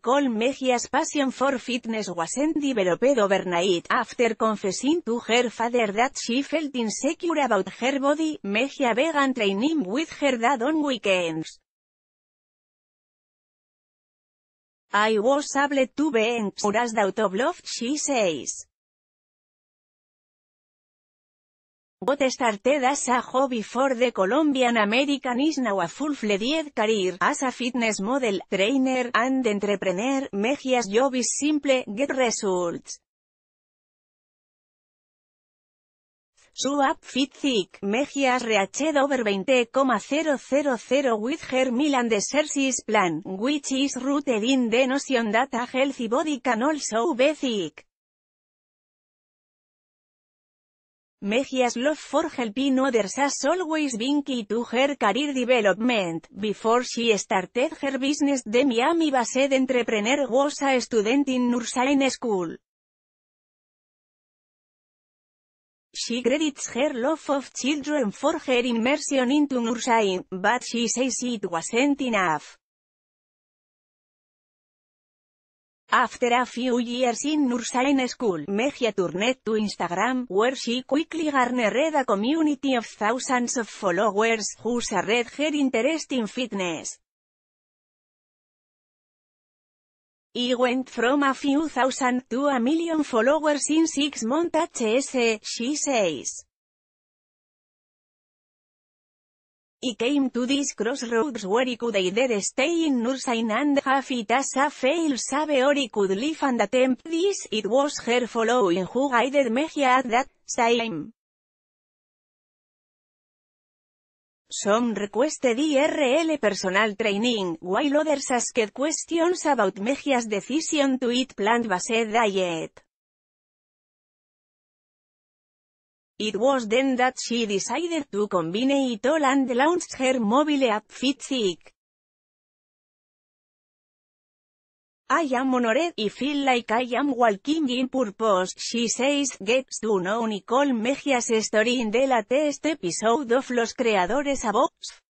Nicole Mejia's passion for fitness wasn't developed overnight. After confessing to her father that she felt insecure about her body, Mejia began training with her dad on weekends. I was able to be encouraged out of love, she says. What started as a hobby for the Colombian American is now a full-fledged career, as a fitness model, trainer, and entrepreneur, Mejia's job simple, get results. Su app fit thick, Mejias reached over 20,000 with her Milan de Services plan, which is rooted in the notion that a healthy body can also be thick. Mejia's love for helping others has always been key to her career development. Before she started her business the Miami-based entrepreneur was a student in nursing school. She credits her love of children for her immersion into nursing, but she says it wasn't enough. After a few years in nursing school, Mejia turned to Instagram, where she quickly garnered a community of thousands of followers who shared her interest in fitness. He went from a few thousand to a million followers in six months HS, she says. I came to this crossroads where I could either stay in nursing and have it as a fail save or I could live and attempt this. It was her following who guided Mejia at that time. Some requested IRL personal training, while others asked questions about Mejia's decision to eat plant-based diet. It was then that she decided to combine it all and launch her mobile app Fitzik. I am honored, and feel like I am walking in purpose, she says, gets to know Nicole Mejia's story in the latest episode of Los Creadores a box.